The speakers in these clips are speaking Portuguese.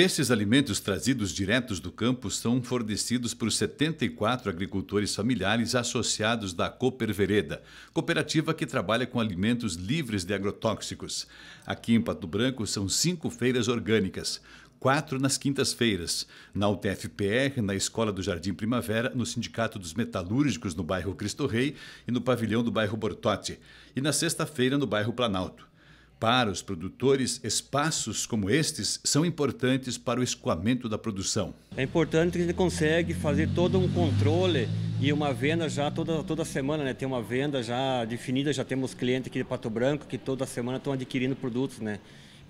Esses alimentos trazidos diretos do campo são fornecidos por 74 agricultores familiares associados da Cooper Vereda, cooperativa que trabalha com alimentos livres de agrotóxicos. Aqui em Pato Branco são cinco feiras orgânicas, quatro nas quintas-feiras, na UTFPR, na Escola do Jardim Primavera, no Sindicato dos Metalúrgicos no bairro Cristo Rei e no pavilhão do bairro Bortote, e na sexta-feira no bairro Planalto. Para os produtores, espaços como estes são importantes para o escoamento da produção. É importante que a gente consegue fazer todo um controle e uma venda já toda, toda semana, né? Tem uma venda já definida, já temos clientes aqui de Pato Branco que toda semana estão adquirindo produtos, né?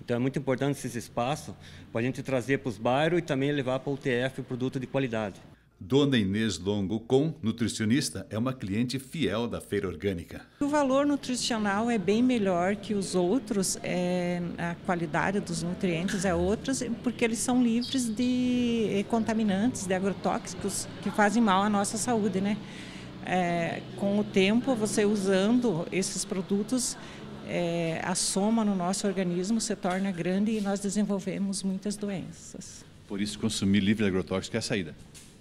Então é muito importante esse espaço para a gente trazer para os bairros e também levar para o TF produto de qualidade. Dona Inês Longo Com, nutricionista, é uma cliente fiel da feira orgânica. O valor nutricional é bem melhor que os outros, é, a qualidade dos nutrientes é outras, porque eles são livres de eh, contaminantes, de agrotóxicos que fazem mal à nossa saúde, né? É, com o tempo, você usando esses produtos, é, a soma no nosso organismo se torna grande e nós desenvolvemos muitas doenças. Por isso, consumir livre de agrotóxicos é a saída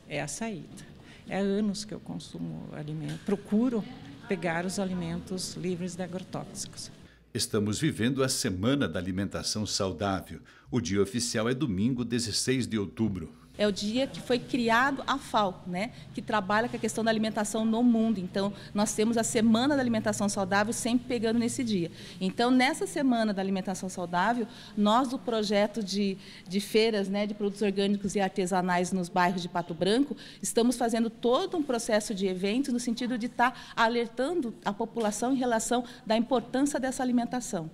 é a saída. É anos que eu consumo alimento, procuro pegar os alimentos livres de agrotóxicos. Estamos vivendo a Semana da Alimentação Saudável. O dia oficial é domingo, 16 de outubro é o dia que foi criado a FAO, né, que trabalha com a questão da alimentação no mundo. Então, nós temos a Semana da Alimentação Saudável sempre pegando nesse dia. Então, nessa Semana da Alimentação Saudável, nós do projeto de, de feiras né, de produtos orgânicos e artesanais nos bairros de Pato Branco, estamos fazendo todo um processo de eventos no sentido de estar tá alertando a população em relação da importância dessa alimentação.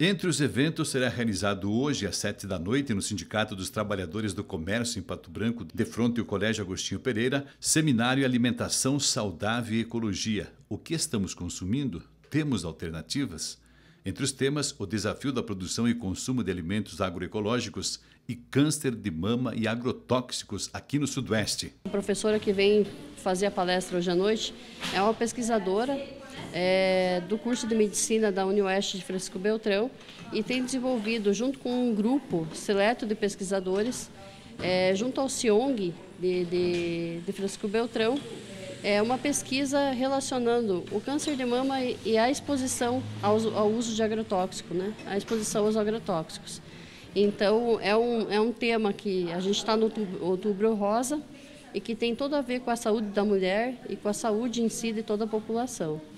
Entre os eventos será realizado hoje às sete da noite no Sindicato dos Trabalhadores do Comércio em Pato Branco, de frente ao Colégio Agostinho Pereira, seminário Alimentação Saudável e Ecologia. O que estamos consumindo? Temos alternativas? Entre os temas, o desafio da produção e consumo de alimentos agroecológicos e câncer de mama e agrotóxicos aqui no Sudoeste. A professora que vem fazer a palestra hoje à noite é uma pesquisadora é, do curso de medicina da Unioeste de Francisco Beltrão e tem desenvolvido, junto com um grupo seleto de pesquisadores, é, junto ao CIONG de, de, de Francisco Beltrão, é uma pesquisa relacionando o câncer de mama e a exposição ao, ao uso de agrotóxico, né? A exposição aos agrotóxicos. Então, é um, é um tema que a gente está no outubro, outubro rosa e que tem todo a ver com a saúde da mulher e com a saúde em si de toda a população.